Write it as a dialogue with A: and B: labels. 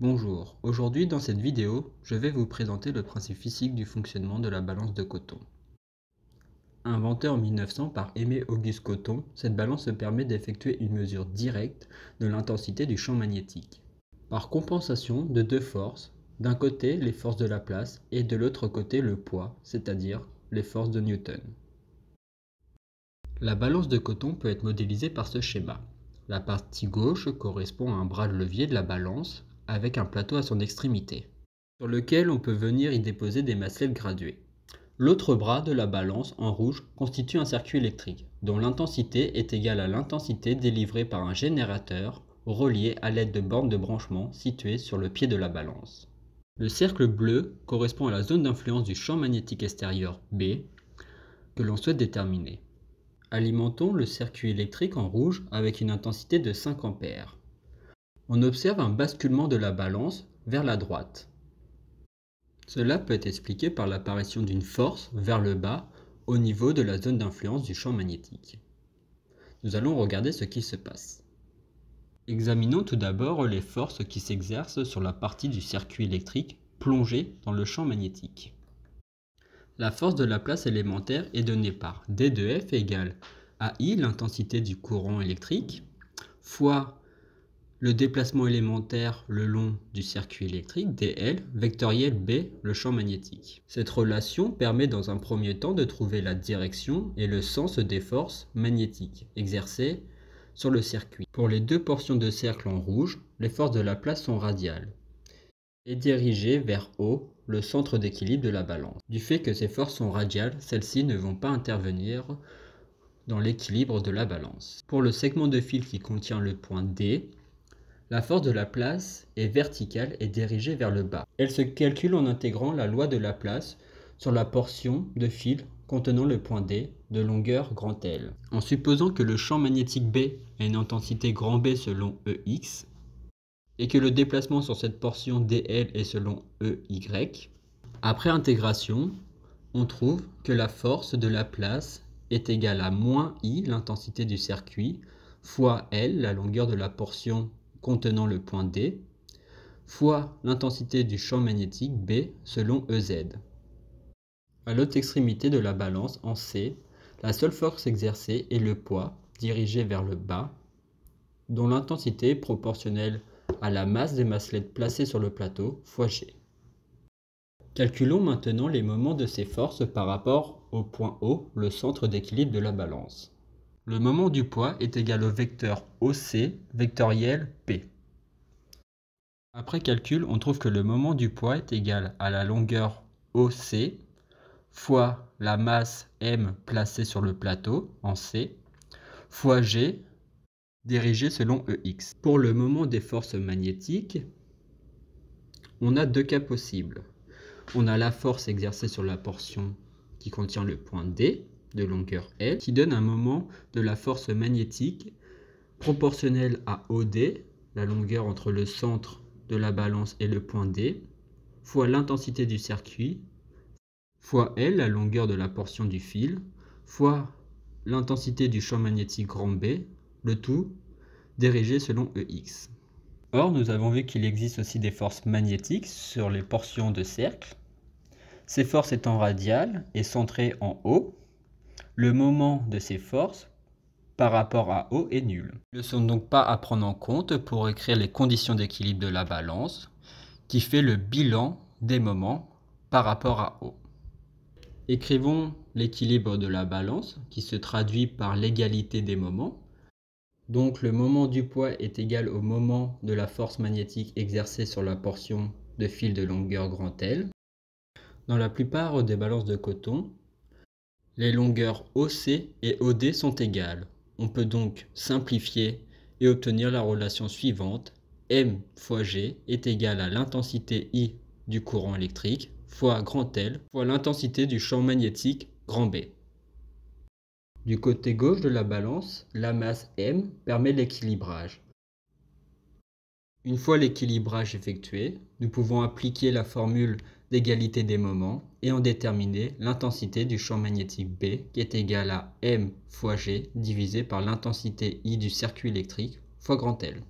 A: Bonjour, aujourd'hui dans cette vidéo, je vais vous présenter le principe physique du fonctionnement de la balance de coton. Inventée en 1900 par Aimé Auguste Coton, cette balance permet d'effectuer une mesure directe de l'intensité du champ magnétique. Par compensation de deux forces, d'un côté les forces de la place et de l'autre côté le poids, c'est-à-dire les forces de Newton. La balance de coton peut être modélisée par ce schéma. La partie gauche correspond à un bras de levier de la balance avec un plateau à son extrémité, sur lequel on peut venir y déposer des masselettes graduées. L'autre bras de la balance en rouge constitue un circuit électrique, dont l'intensité est égale à l'intensité délivrée par un générateur relié à l'aide de bornes de branchement situées sur le pied de la balance. Le cercle bleu correspond à la zone d'influence du champ magnétique extérieur B que l'on souhaite déterminer. Alimentons le circuit électrique en rouge avec une intensité de 5 ampères on observe un basculement de la balance vers la droite. Cela peut être expliqué par l'apparition d'une force vers le bas au niveau de la zone d'influence du champ magnétique. Nous allons regarder ce qui se passe. Examinons tout d'abord les forces qui s'exercent sur la partie du circuit électrique plongée dans le champ magnétique. La force de la place élémentaire est donnée par D de F égale à I l'intensité du courant électrique fois le déplacement élémentaire le long du circuit électrique, dl, vectoriel B, le champ magnétique. Cette relation permet dans un premier temps de trouver la direction et le sens des forces magnétiques exercées sur le circuit. Pour les deux portions de cercle en rouge, les forces de la place sont radiales et dirigées vers O, le centre d'équilibre de la balance. Du fait que ces forces sont radiales, celles-ci ne vont pas intervenir dans l'équilibre de la balance. Pour le segment de fil qui contient le point D, la force de la place est verticale et dirigée vers le bas. Elle se calcule en intégrant la loi de Laplace sur la portion de fil contenant le point D de longueur grand L. En supposant que le champ magnétique B a une intensité grand B selon EX et que le déplacement sur cette portion DL est selon EY, après intégration, on trouve que la force de la place est égale à moins I, l'intensité du circuit, fois L, la longueur de la portion contenant le point D, fois l'intensité du champ magnétique B selon EZ. A l'autre extrémité de la balance, en C, la seule force exercée est le poids, dirigé vers le bas, dont l'intensité est proportionnelle à la masse des masselettes placées sur le plateau, fois G. Calculons maintenant les moments de ces forces par rapport au point O, le centre d'équilibre de la balance. Le moment du poids est égal au vecteur OC vectoriel P. Après calcul, on trouve que le moment du poids est égal à la longueur OC fois la masse M placée sur le plateau en C fois G dirigé selon EX. Pour le moment des forces magnétiques, on a deux cas possibles. On a la force exercée sur la portion qui contient le point D de longueur L qui donne un moment de la force magnétique proportionnelle à OD, la longueur entre le centre de la balance et le point D, fois l'intensité du circuit, fois L, la longueur de la portion du fil, fois l'intensité du champ magnétique grand B, le tout dirigé selon EX. Or, nous avons vu qu'il existe aussi des forces magnétiques sur les portions de cercle, ces forces étant radiales et centrées en O, le moment de ces forces par rapport à O est nul. Ils ne sont donc pas à prendre en compte pour écrire les conditions d'équilibre de la balance qui fait le bilan des moments par rapport à O. Écrivons l'équilibre de la balance qui se traduit par l'égalité des moments. Donc le moment du poids est égal au moment de la force magnétique exercée sur la portion de fil de longueur grand L. Dans la plupart des balances de coton, les longueurs OC et OD sont égales. On peut donc simplifier et obtenir la relation suivante. M fois G est égal à l'intensité I du courant électrique fois grand L fois l'intensité du champ magnétique grand B. Du côté gauche de la balance, la masse M permet l'équilibrage. Une fois l'équilibrage effectué, nous pouvons appliquer la formule d'égalité des moments et en déterminer l'intensité du champ magnétique B qui est égale à m fois g divisé par l'intensité I du circuit électrique fois grand L.